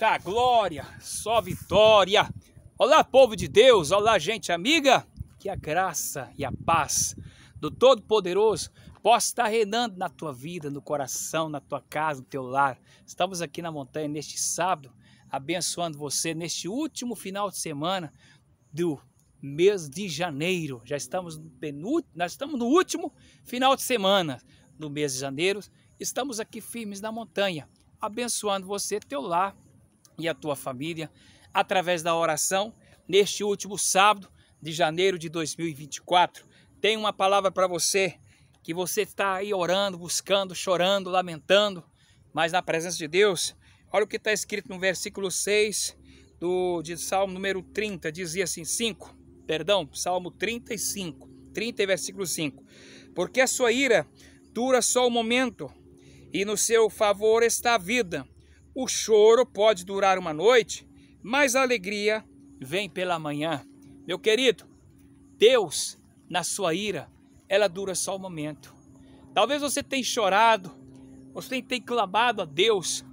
muita glória, só vitória. Olá, povo de Deus, olá, gente amiga, que a graça e a paz do Todo-Poderoso possa estar reinando na tua vida, no coração, na tua casa, no teu lar. Estamos aqui na montanha neste sábado, abençoando você neste último final de semana do mês de janeiro. Já estamos no penúltimo, nós estamos no último final de semana do mês de janeiro. Estamos aqui firmes na montanha abençoando você, teu lar, e a tua família através da oração neste último sábado de janeiro de 2024. Tem uma palavra para você que você está aí orando, buscando, chorando, lamentando, mas na presença de Deus. Olha o que está escrito no versículo 6 do, de Salmo número 30, dizia assim, 5, perdão, Salmo 35, 30 e versículo 5. Porque a sua ira dura só um momento, e no seu favor está a vida. O choro pode durar uma noite, mas a alegria vem pela manhã. Meu querido, Deus, na sua ira, ela dura só um momento. Talvez você tenha chorado, você tenha clamado a Deus,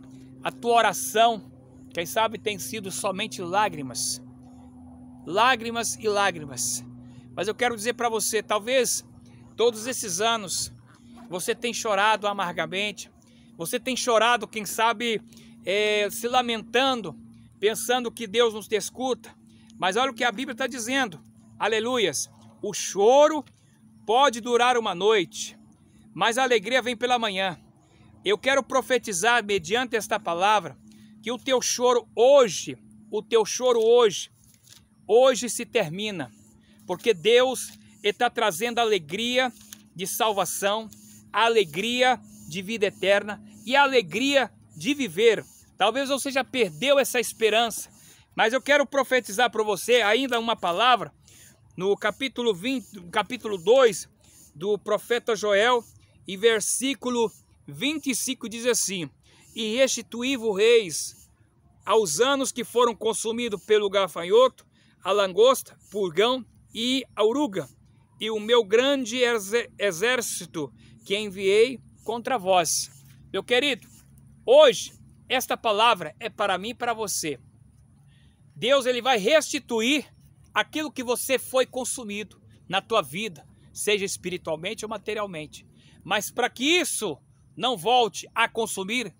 a tua oração, quem sabe tem sido somente lágrimas. Lágrimas e lágrimas. Mas eu quero dizer para você, talvez todos esses anos você tenha chorado amargamente, você tem chorado, quem sabe, é, se lamentando, pensando que Deus nos escuta. Mas olha o que a Bíblia está dizendo. Aleluias. O choro pode durar uma noite, mas a alegria vem pela manhã. Eu quero profetizar, mediante esta palavra, que o teu choro hoje, o teu choro hoje, hoje se termina, porque Deus está trazendo alegria de salvação, alegria de vida eterna e alegria de viver Talvez você já perdeu essa esperança, mas eu quero profetizar para você ainda uma palavra no capítulo 20, capítulo 2 do profeta Joel, e versículo 25 diz assim: E restituí-vos reis aos anos que foram consumidos pelo gafanhoto, a langosta, pulgão e a uruga, e o meu grande exército que enviei contra vós. Meu querido, hoje esta palavra é para mim e para você. Deus ele vai restituir aquilo que você foi consumido na tua vida, seja espiritualmente ou materialmente. Mas para que isso não volte a consumir,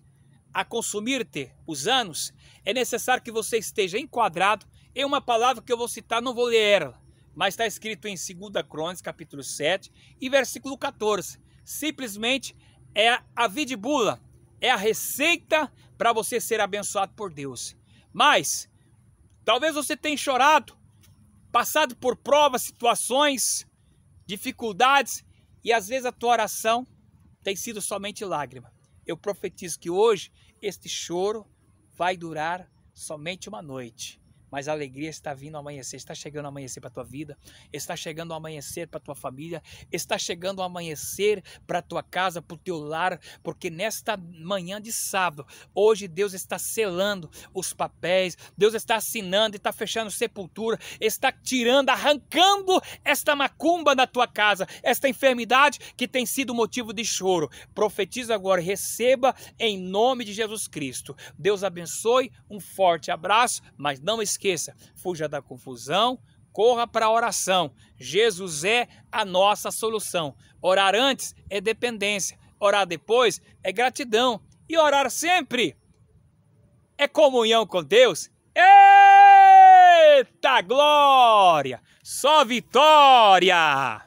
a consumir-te os anos, é necessário que você esteja enquadrado em uma palavra que eu vou citar, não vou ler ela, mas está escrito em 2 Crônicas, capítulo 7 e versículo 14. Simplesmente é a vidibula, é a receita para você ser abençoado por Deus. Mas talvez você tenha chorado, passado por provas, situações, dificuldades e às vezes a tua oração tem sido somente lágrima. Eu profetizo que hoje este choro vai durar somente uma noite mas a alegria está vindo ao amanhecer, está chegando amanhecer para a tua vida, está chegando amanhecer para a tua família, está chegando amanhecer para a tua casa, para o teu lar, porque nesta manhã de sábado, hoje Deus está selando os papéis, Deus está assinando, está fechando sepultura, está tirando, arrancando esta macumba da tua casa, esta enfermidade que tem sido motivo de choro. Profetiza agora, receba em nome de Jesus Cristo. Deus abençoe, um forte abraço, mas não esqueça esqueça, fuja da confusão, corra para a oração. Jesus é a nossa solução. Orar antes é dependência, orar depois é gratidão e orar sempre é comunhão com Deus. Eita glória! Só vitória!